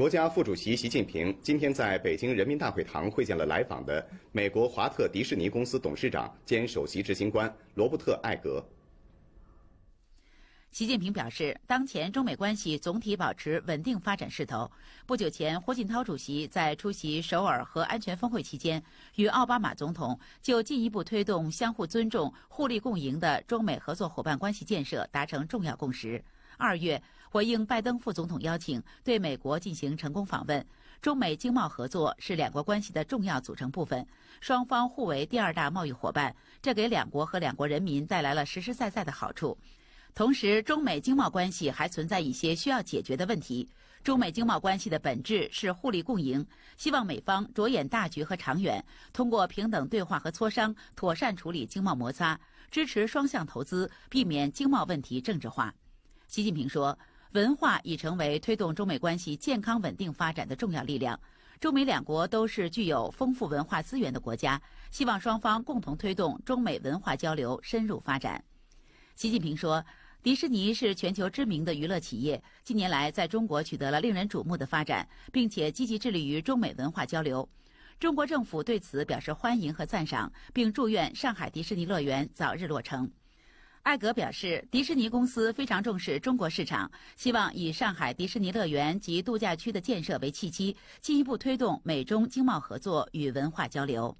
国家副主席习近平今天在北京人民大会堂会见了来访的美国华特迪士尼公司董事长兼首席执行官罗伯特·艾格。习近平表示，当前中美关系总体保持稳定发展势头。不久前，胡锦涛主席在出席首尔核安全峰会期间，与奥巴马总统就进一步推动相互尊重、互利共赢的中美合作伙伴关系建设达成重要共识。二月，回应拜登副总统邀请，对美国进行成功访问。中美经贸合作是两国关系的重要组成部分，双方互为第二大贸易伙伴，这给两国和两国人民带来了实实在在的好处。同时，中美经贸关系还存在一些需要解决的问题。中美经贸关系的本质是互利共赢，希望美方着眼大局和长远，通过平等对话和磋商，妥善处理经贸摩擦，支持双向投资，避免经贸问题政治化。习近平说：“文化已成为推动中美关系健康稳定发展的重要力量。中美两国都是具有丰富文化资源的国家，希望双方共同推动中美文化交流深入发展。”习近平说：“迪士尼是全球知名的娱乐企业，近年来在中国取得了令人瞩目的发展，并且积极致力于中美文化交流。中国政府对此表示欢迎和赞赏，并祝愿上海迪士尼乐园早日落成。”艾格表示，迪士尼公司非常重视中国市场，希望以上海迪士尼乐园及度假区的建设为契机，进一步推动美中经贸合作与文化交流。